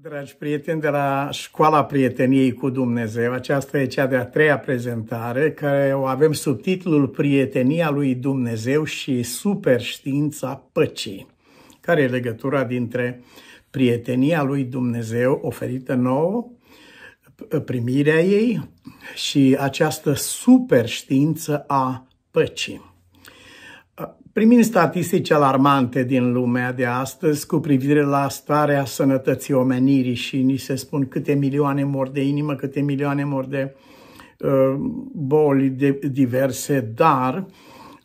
Dragi prieteni de la Școala Prieteniei cu Dumnezeu, aceasta e cea de-a treia prezentare, care o avem sub titlul Prietenia lui Dumnezeu și Superștiința Păcii, care e legătura dintre prietenia lui Dumnezeu oferită nouă, primirea ei și această superștiință a păcii. Primind statistici alarmante din lumea de astăzi cu privire la starea sănătății omenirii și ni se spun câte milioane mor de inimă, câte milioane mor de uh, boli de, diverse, dar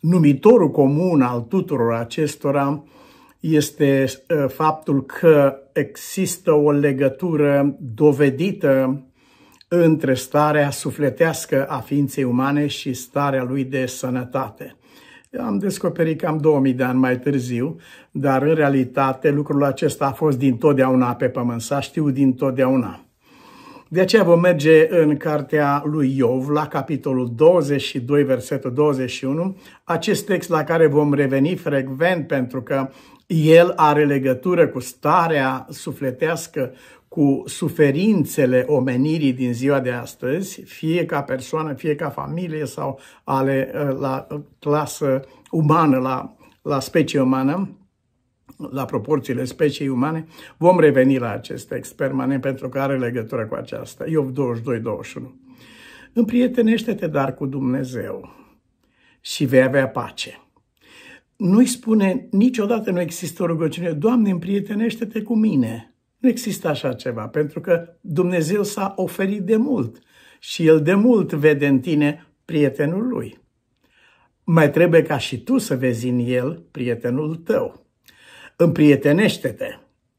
numitorul comun al tuturor acestora este uh, faptul că există o legătură dovedită între starea sufletească a ființei umane și starea lui de sănătate am descoperit cam 2000 de ani mai târziu, dar în realitate lucrul acesta a fost din totdeauna pe pământ, s-a știut din totdeauna. De aceea vom merge în cartea lui Iov, la capitolul 22, versetul 21, acest text la care vom reveni frecvent pentru că el are legătură cu starea sufletească, cu suferințele omenirii din ziua de astăzi, fie ca persoană, fie ca familie sau ale ă, la ă, clasă umană, la, la specie umană, la proporțiile speciei umane, vom reveni la acest text permanent pentru că are legătură cu aceasta. Iov 22-21. Împrietenește-te dar cu Dumnezeu și vei avea pace. Nu-i spune, niciodată nu există o rugăciune, Doamne, împrietenește-te cu mine nu există așa ceva, pentru că Dumnezeu s-a oferit de mult și El de mult vede în tine prietenul Lui. Mai trebuie ca și tu să vezi în El prietenul tău. Împrietenește-te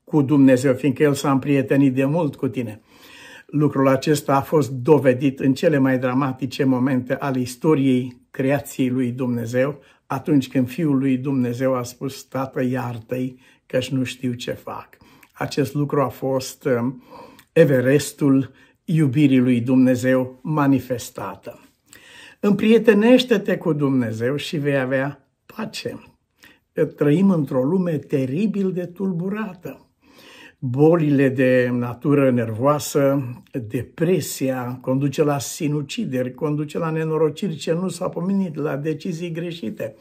cu Dumnezeu, fiindcă El s-a împrietenit de mult cu tine. Lucrul acesta a fost dovedit în cele mai dramatice momente ale istoriei creației lui Dumnezeu, atunci când Fiul lui Dumnezeu a spus, Tată, iartă-i, că nu știu ce fac. Acest lucru a fost um, Everestul iubirii lui Dumnezeu manifestată. Împrietenește-te cu Dumnezeu și vei avea pace. Trăim într-o lume teribil de tulburată bolile de natură nervoasă, depresia, conduce la sinucideri, conduce la nenorociri ce nu s au pomenit, la decizii greșite,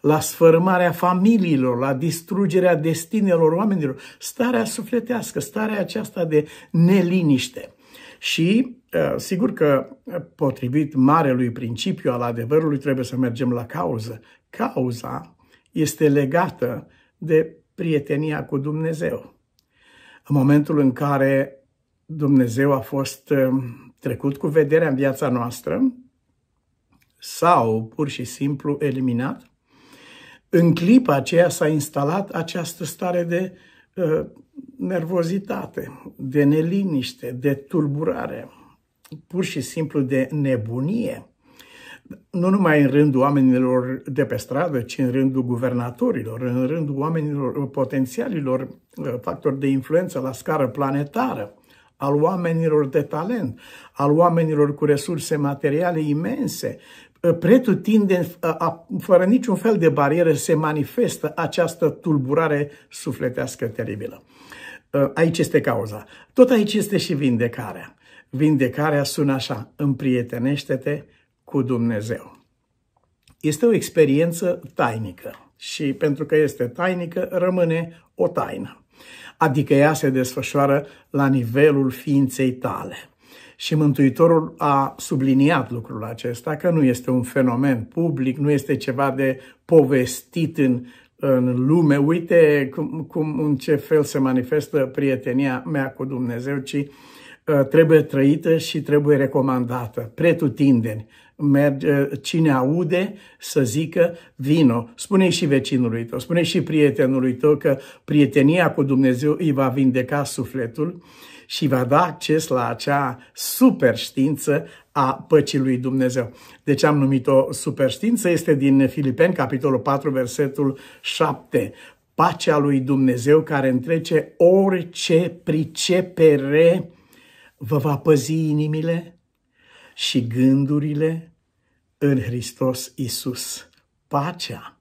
la sfărâmarea familiilor, la distrugerea destinelor oamenilor, starea sufletească, starea aceasta de neliniște. Și uh, sigur că, uh, potrivit marelui principiu al adevărului, trebuie să mergem la cauză. Cauza este legată de prietenia cu Dumnezeu în momentul în care Dumnezeu a fost eh, trecut cu vederea în viața noastră sau pur și simplu eliminat, în clipa aceea s-a instalat această stare de uh, nervozitate, de neliniște, de tulburare, pur și simplu de nebunie nu numai în rândul oamenilor de pe stradă, ci în rândul guvernatorilor, în rândul oamenilor potențialilor uh, factori de influență la scară planetară, al oamenilor de talent, al oamenilor cu resurse materiale imense. Uh, pretutindeni, uh, fără niciun fel de barieră, se manifestă această tulburare sufletească teribilă. Aici este cauza. Tot aici este și vindecarea. Vindecarea sună așa, împrietenește-te cu Dumnezeu. Este o experiență tainică și pentru că este tainică, rămâne o taină. Adică ea se desfășoară la nivelul ființei tale. Și Mântuitorul a subliniat lucrul acesta, că nu este un fenomen public, nu este ceva de povestit în, în lume. Uite cum, cum, în ce fel se manifestă prietenia mea cu Dumnezeu, ci uh, trebuie trăită și trebuie recomandată, pretutindeni, merge, cine aude să zică vino. Spune și vecinului tău, spune și prietenului tău că prietenia cu Dumnezeu îi va vindeca sufletul și va da acces la acea superștiință a păcii lui Dumnezeu. Deci am numit-o superștiință? este din Filipeni, capitolul 4, versetul 7 pacea lui Dumnezeu care întrece orice pricepere vă va păzi inimile și gândurile în Hristos Isus. Pacea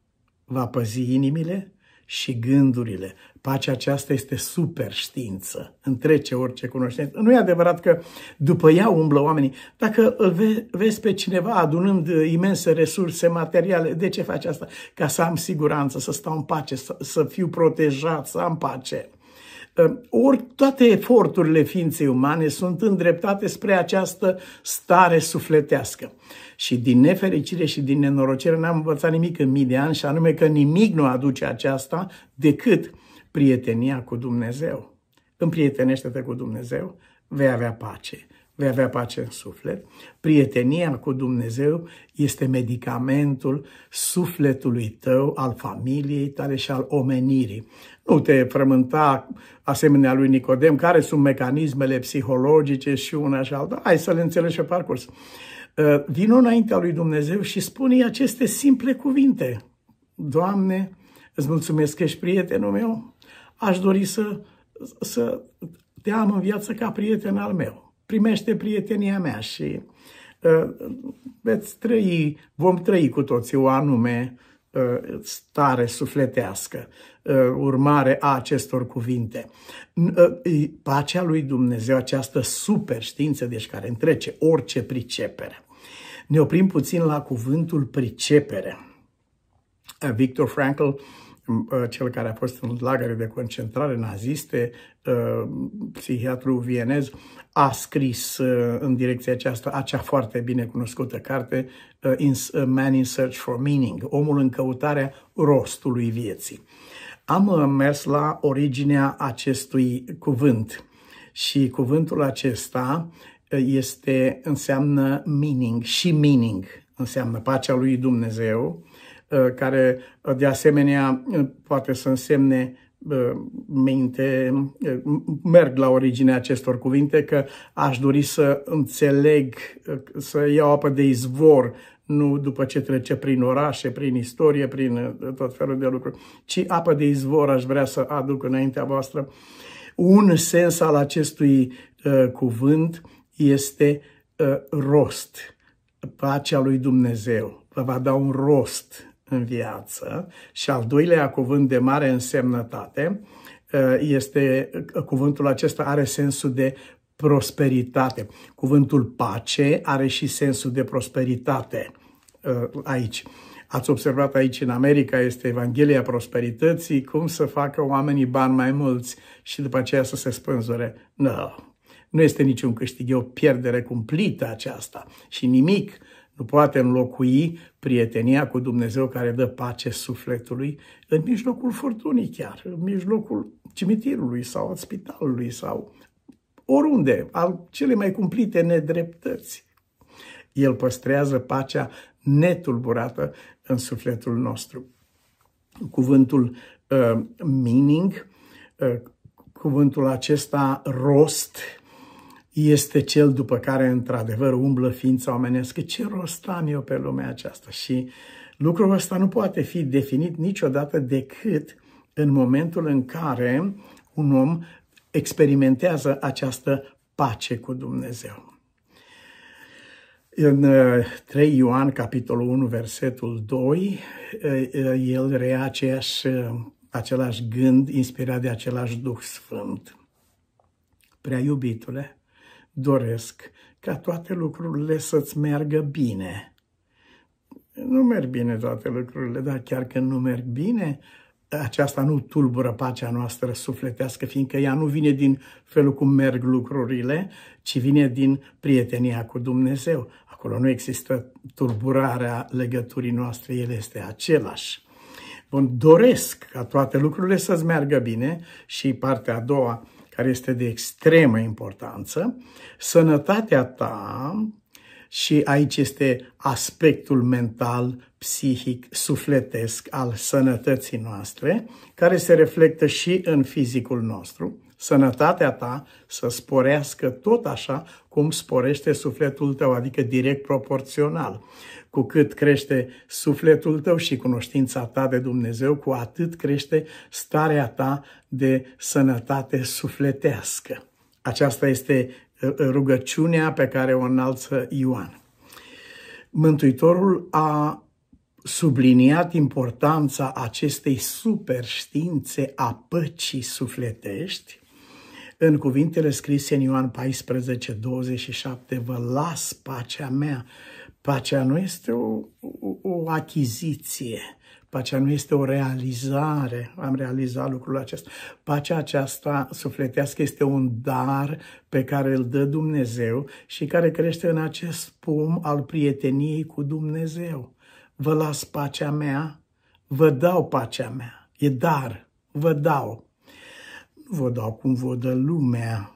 va păzi inimile și gândurile. Pacea aceasta este super știință, întrece orice cunoștință. Nu e adevărat că după ea umblă oamenii. Dacă îl vezi pe cineva adunând imense resurse materiale, de ce faci asta? Ca să am siguranță, să stau în pace, să, să fiu protejat, să am pace. Ehm, ori toate eforturile ființei umane sunt îndreptate spre această stare sufletească. Și din nefericire și din nenorocire n-am învățat nimic în mii de ani și anume că nimic nu aduce aceasta decât prietenia cu Dumnezeu. Împrietenește-te cu Dumnezeu, vei avea pace vei avea pace în suflet. Prietenia cu Dumnezeu este medicamentul sufletului tău, al familiei tale și al omenirii. Nu te frământa asemenea lui Nicodem, care sunt mecanismele psihologice și una și alta. Hai să le înțelegi pe parcurs. Uh, vino înaintea lui Dumnezeu și spune aceste simple cuvinte. Doamne, îți mulțumesc că ești prietenul meu, aș dori să, să te am în viață ca prieten al meu primește prietenia mea și uh, veți trăi, vom trăi cu toții o anume uh, stare sufletească, uh, urmare a acestor cuvinte. Uh, pacea lui Dumnezeu, această super știință, deci care întrece orice pricepere. Ne oprim puțin la cuvântul pricepere. Victor Frankl Uh, cel care a fost în lagăre de concentrare naziste, uh, psihiatru vienez, a scris uh, în direcția aceasta acea foarte bine cunoscută carte a Man in Search for Meaning, Omul în căutarea rostului vieții. Am mers la originea acestui cuvânt și cuvântul acesta este, înseamnă meaning și meaning, înseamnă pacea lui Dumnezeu, Uh, care uh, de asemenea uh, poate să însemne minte, merg la originea acestor cuvinte, că aș dori să înțeleg, să iau apă de izvor, nu după ce trece prin orașe, prin istorie, prin tot felul de lucruri, ci apă de izvor aș vrea să aduc înaintea voastră. Un sens al acestui uh, cuvânt este uh, rost, pacea lui Dumnezeu. Vă va da un rost în viață și al doilea cuvânt de mare însemnătate uh, este uh, cuvântul acesta are sensul de prosperitate. Cuvântul pace are și sensul de prosperitate uh, aici. Ați observat aici în America este Evanghelia Prosperității, cum să facă oamenii bani mai mulți și după aceea să se spânzure. Nu, no, nu este niciun câștig, e o pierdere cumplită aceasta și nimic nu poate înlocui prietenia cu Dumnezeu care dă pace sufletului în mijlocul furtunii chiar, în mijlocul cimitirului sau al spitalului sau oriunde, al cele mai cumplite nedreptăți. El păstrează pacea netulburată în sufletul nostru. Cuvântul uh, meaning, uh, cuvântul acesta rost, este cel după care într-adevăr umblă ființa omenească. Ce rost am eu pe lumea aceasta? Și lucrul ăsta nu poate fi definit niciodată decât în momentul în care un om experimentează această pace cu Dumnezeu. În 3 uh, Ioan, capitolul 1, versetul 2, uh, el rea aceeași, uh, același gând inspirat de același Duh Sfânt. Prea iubitule, doresc ca toate lucrurile să-ți meargă bine. Nu merg bine toate lucrurile, dar chiar că nu merg bine, aceasta nu tulbură pacea noastră sufletească, fiindcă ea nu vine din felul cum merg lucrurile, ci vine din prietenia cu Dumnezeu. Acolo nu există tulburarea legăturii noastre, el este același. Bun, doresc ca toate lucrurile să-ți meargă bine și partea a doua, care este de extremă importanță, sănătatea ta, și aici este aspectul mental, psihic, sufletesc al sănătății noastre, care se reflectă și în fizicul nostru, sănătatea ta să sporească tot așa cum sporește sufletul tău, adică direct proporțional. Cu cât crește sufletul tău și cunoștința ta de Dumnezeu, cu atât crește starea ta de sănătate sufletească. Aceasta este ă, ă, rugăciunea pe care o înalță Ioan. Mântuitorul a subliniat importanța acestei superștiințe a păcii sufletești în cuvintele scrise în Ioan 14, 27, vă las pacea mea. Pacea nu este o, o, o achiziție, pacea nu este o realizare, am realizat lucrul acesta. Pacea aceasta sufletească este un dar pe care îl dă Dumnezeu și care crește în acest pum al prieteniei cu Dumnezeu. Vă las pacea mea, vă dau pacea mea, e dar, vă dau văd acum văd lumea.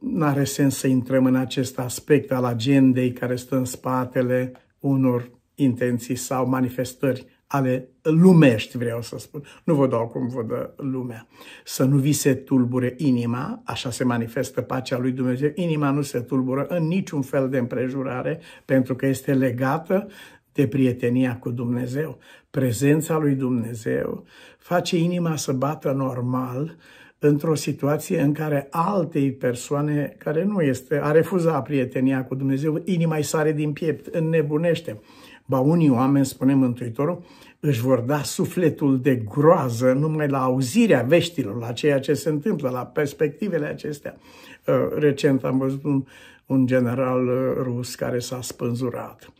N-are sens să intrăm în acest aspect al agendei care stă în spatele unor intenții sau manifestări ale lumești, vreau să spun. Nu vă dau cum vă dă lumea. Să nu vi se tulbure inima, așa se manifestă pacea lui Dumnezeu. Inima nu se tulbură în niciun fel de împrejurare, pentru că este legată de prietenia cu Dumnezeu. Prezența lui Dumnezeu face inima să bată normal într-o situație în care altei persoane care nu este, a refuzat prietenia cu Dumnezeu, inima îi sare din piept, înnebunește. Ba unii oameni, spune Mântuitorul, își vor da sufletul de groază numai la auzirea veștilor, la ceea ce se întâmplă, la perspectivele acestea. Uh, recent am văzut un, un general uh, rus care s-a spânzurat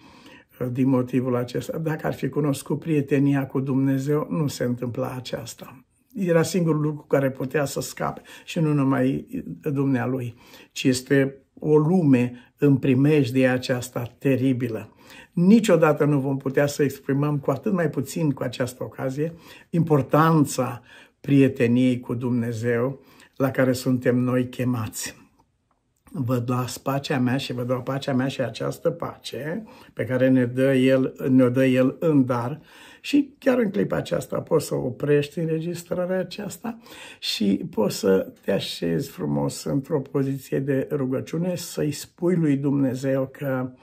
din motivul acesta. Dacă ar fi cunoscut prietenia cu Dumnezeu, nu se întâmpla aceasta. Era singurul lucru care putea să scape și nu numai dumnealui, ci este o lume în primejdie aceasta teribilă. Niciodată nu vom putea să exprimăm, cu atât mai puțin cu această ocazie, importanța prieteniei cu Dumnezeu la care suntem noi chemați vă las pacea mea și vă dau pacea mea și această pace pe care ne dă el, ne-o dă El în dar și chiar în clipa aceasta poți să oprești înregistrarea aceasta și poți să te așezi frumos într-o poziție de rugăciune, să-i spui lui Dumnezeu că uh,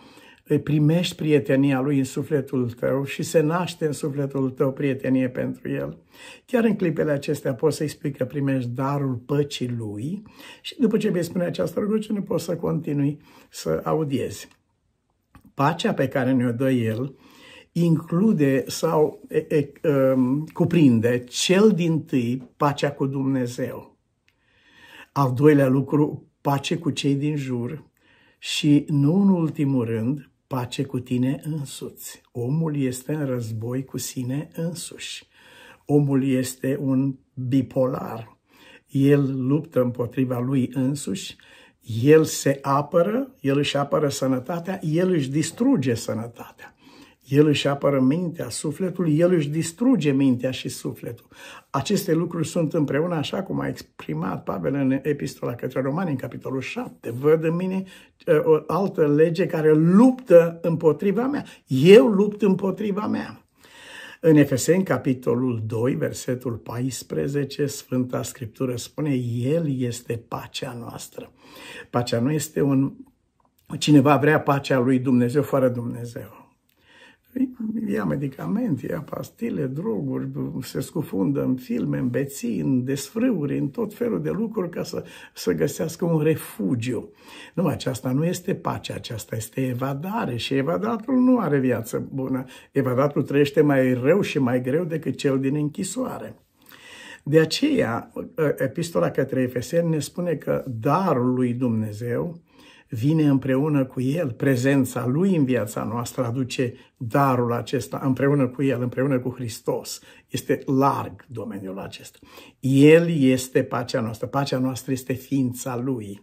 îi primești prietenia lui în sufletul tău și se naște în sufletul tău prietenie pentru el. Chiar în clipele acestea poți să-i spui că primești darul păcii lui și după ce vei spune această rugăciune poți să continui să audiezi. Pacea pe care ne-o dă el include sau e, e, e, um, cuprinde cel din tâi pacea cu Dumnezeu. Al doilea lucru, pace cu cei din jur și, nu în ultimul rând, pace cu tine însuți. Omul este în război cu sine însuși. Omul este un bipolar. El luptă împotriva lui însuși, el se apără, el își apără sănătatea, el își distruge sănătatea. El își apără mintea, sufletul, el își distruge mintea și sufletul. Aceste lucruri sunt împreună, așa cum a exprimat Pavel în Epistola către Romani, în capitolul 7. Văd în mine ă, o altă lege care luptă împotriva mea. Eu lupt împotriva mea. În Efeseni, capitolul 2, versetul 14, Sfânta Scriptură spune, El este pacea noastră. Pacea nu este un... Cineva vrea pacea lui Dumnezeu fără Dumnezeu ia medicamente, ia pastile, droguri, se scufundă în filme, în beții, în desfrâuri, în tot felul de lucruri ca să, să găsească un refugiu. Nu, aceasta nu este pace, aceasta este evadare și evadatul nu are viață bună. Evadatul trăiește mai rău și mai greu decât cel din închisoare. De aceea, epistola către Efeseni ne spune că darul lui Dumnezeu vine împreună cu El, prezența Lui în viața noastră aduce darul acesta împreună cu El, împreună cu Hristos. Este larg domeniul acesta. El este pacea noastră, pacea noastră este ființa Lui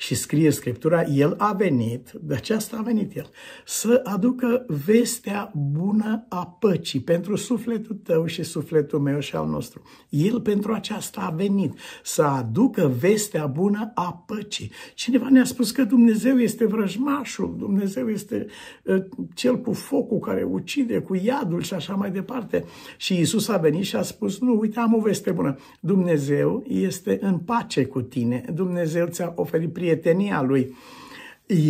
și scrie Scriptura, el a venit, de aceasta a venit el, să aducă vestea bună a păcii pentru sufletul tău și sufletul meu și al nostru. El pentru aceasta a venit, să aducă vestea bună a păcii. Cineva ne-a spus că Dumnezeu este vrăjmașul, Dumnezeu este ă, cel cu focul care ucide, cu iadul și așa mai departe. Și Isus a venit și a spus, nu, uite, am o veste bună. Dumnezeu este în pace cu tine. Dumnezeu ți-a oferit prieteni prietenia lui.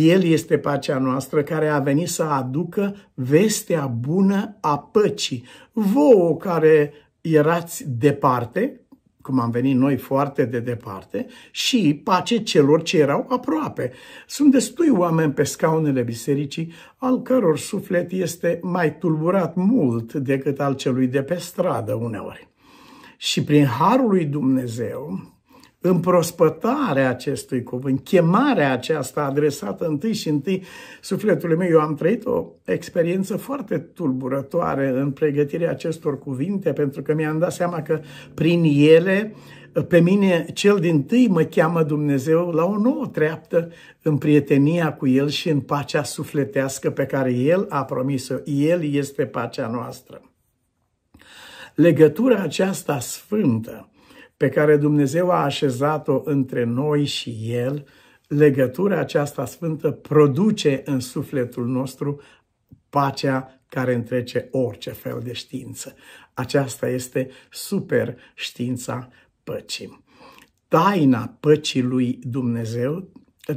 El este pacea noastră care a venit să aducă vestea bună a păcii. Voi care erați departe, cum am venit noi foarte de departe, și pace celor ce erau aproape. Sunt destui oameni pe scaunele bisericii, al căror suflet este mai tulburat mult decât al celui de pe stradă uneori. Și prin harul lui Dumnezeu, împrospătarea acestui cuvânt, chemarea aceasta adresată întâi și întâi sufletului meu. Eu am trăit o experiență foarte tulburătoare în pregătirea acestor cuvinte, pentru că mi-am dat seama că prin ele pe mine cel din tâi mă cheamă Dumnezeu la o nouă treaptă în prietenia cu El și în pacea sufletească pe care El a promis-o. El este pacea noastră. Legătura aceasta sfântă pe care Dumnezeu a așezat-o între noi și El, legătura aceasta sfântă produce în sufletul nostru pacea care întrece orice fel de știință. Aceasta este super știința păcii. Taina păcii lui Dumnezeu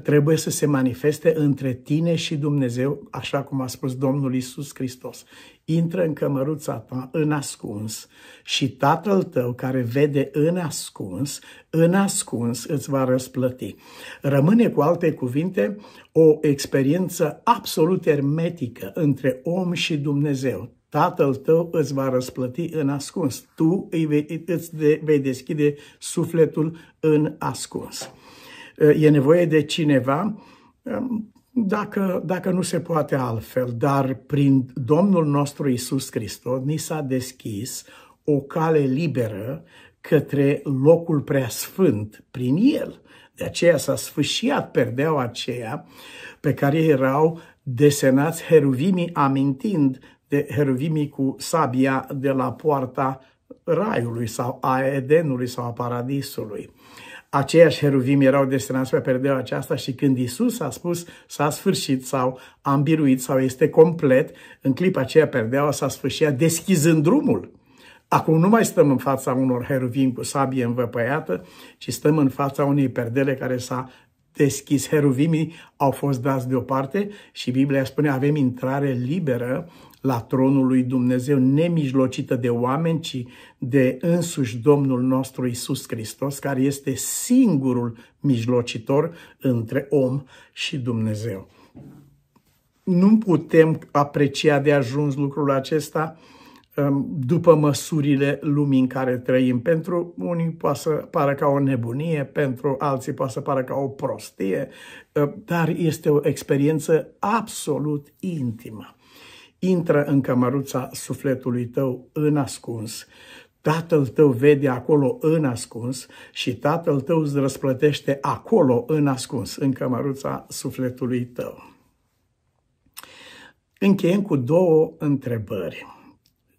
trebuie să se manifeste între tine și Dumnezeu, așa cum a spus Domnul Isus Hristos. Intră în cămăruța ta în ascuns și Tatăl tău care vede în ascuns, în ascuns îți va răsplăti. Rămâne cu alte cuvinte o experiență absolut ermetică între om și Dumnezeu. Tatăl tău îți va răsplăti în ascuns. Tu îi vei, îți de, vei deschide sufletul în ascuns. Eh, e nevoie de cineva eh, dacă, dacă nu se poate altfel, dar prin Domnul nostru Isus Hristos ni s-a deschis o cale liberă către locul preasfânt prin el. De aceea s-a sfâșiat perdeaua aceea pe care erau desenați heruvimii amintind de heruvimii cu sabia de la poarta raiului sau a Edenului sau a paradisului aceiași heruvimi erau destinați pe perdeaua aceasta și când Isus a spus s-a sfârșit sau a ambiruit sau este complet, în clipa aceea perdeaua s-a sfârșit deschizând drumul. Acum nu mai stăm în fața unor heruvimi cu sabie învăpăiată, ci stăm în fața unei perdele care s-a deschis. Heruvimii au fost dați deoparte și Biblia spune avem intrare liberă la tronul lui Dumnezeu, nemijlocită de oameni, ci de însuși Domnul nostru Isus Hristos, care este singurul mijlocitor între om și Dumnezeu. Nu putem aprecia de ajuns lucrul acesta um, după măsurile lumii în care trăim. Pentru unii poate să pară ca o nebunie, pentru alții poate să pară ca o prostie, uh, dar este o experiență absolut intimă intră în cămăruța sufletului tău în ascuns. Tatăl tău vede acolo în ascuns și tatăl tău îți răsplătește acolo în ascuns, în cămăruța sufletului tău. Încheiem cu două întrebări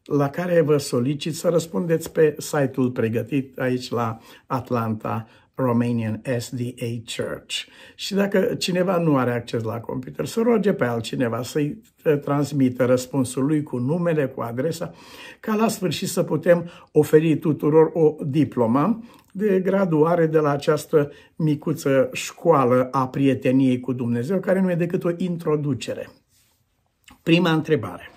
la care vă solicit să răspundeți pe site-ul pregătit aici la Atlanta Romanian SDA Church. Și dacă cineva nu are acces la computer, să roage pe altcineva să-i transmită răspunsul lui cu numele, cu adresa, ca la sfârșit să putem oferi tuturor o diplomă de graduare de la această micuță școală a prieteniei cu Dumnezeu, care nu e decât o introducere. Prima întrebare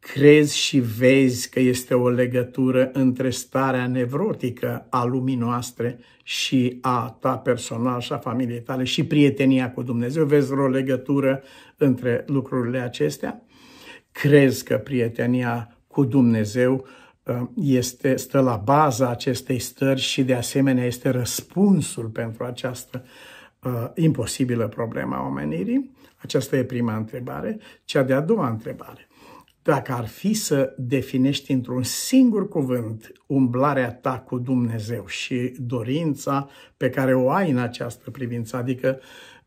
crezi și vezi că este o legătură între starea nevrotică a lumii noastre și a ta personal și a familiei tale și prietenia cu Dumnezeu? Vezi o legătură între lucrurile acestea? Crezi că prietenia cu Dumnezeu uh, este, stă la baza acestei stări și de asemenea este răspunsul pentru această uh, imposibilă problemă a omenirii? Aceasta e prima întrebare. Cea de-a doua întrebare dacă ar fi să definești într-un singur cuvânt umblarea ta cu Dumnezeu și dorința pe care o ai în această privință, adică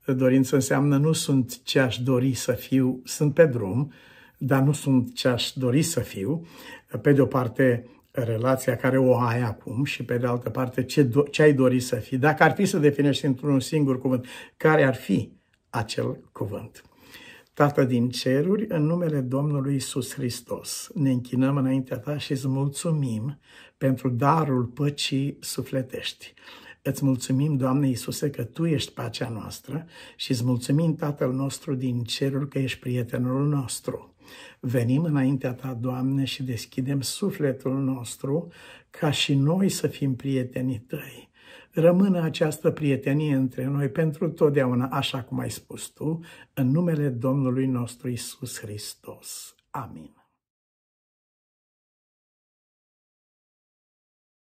dorință înseamnă nu sunt ce aș dori să fiu, sunt pe drum, dar nu sunt ce aș dori să fiu. Pe de o parte, relația care o ai acum și pe de altă parte ce, do- ce ai dori să fii. Dacă ar fi să definești într-un singur cuvânt, care ar fi acel cuvânt? Tată din ceruri, în numele Domnului Isus Hristos, ne închinăm înaintea ta și îți mulțumim pentru darul păcii sufletești. Îți mulțumim, Doamne Iisuse, că Tu ești pacea noastră și îți mulțumim, Tatăl nostru din ceruri, că ești prietenul nostru. Venim înaintea Ta, Doamne, și deschidem sufletul nostru ca și noi să fim prietenii Tăi rămână această prietenie între noi pentru totdeauna, așa cum ai spus tu, în numele Domnului nostru Isus Hristos. Amin.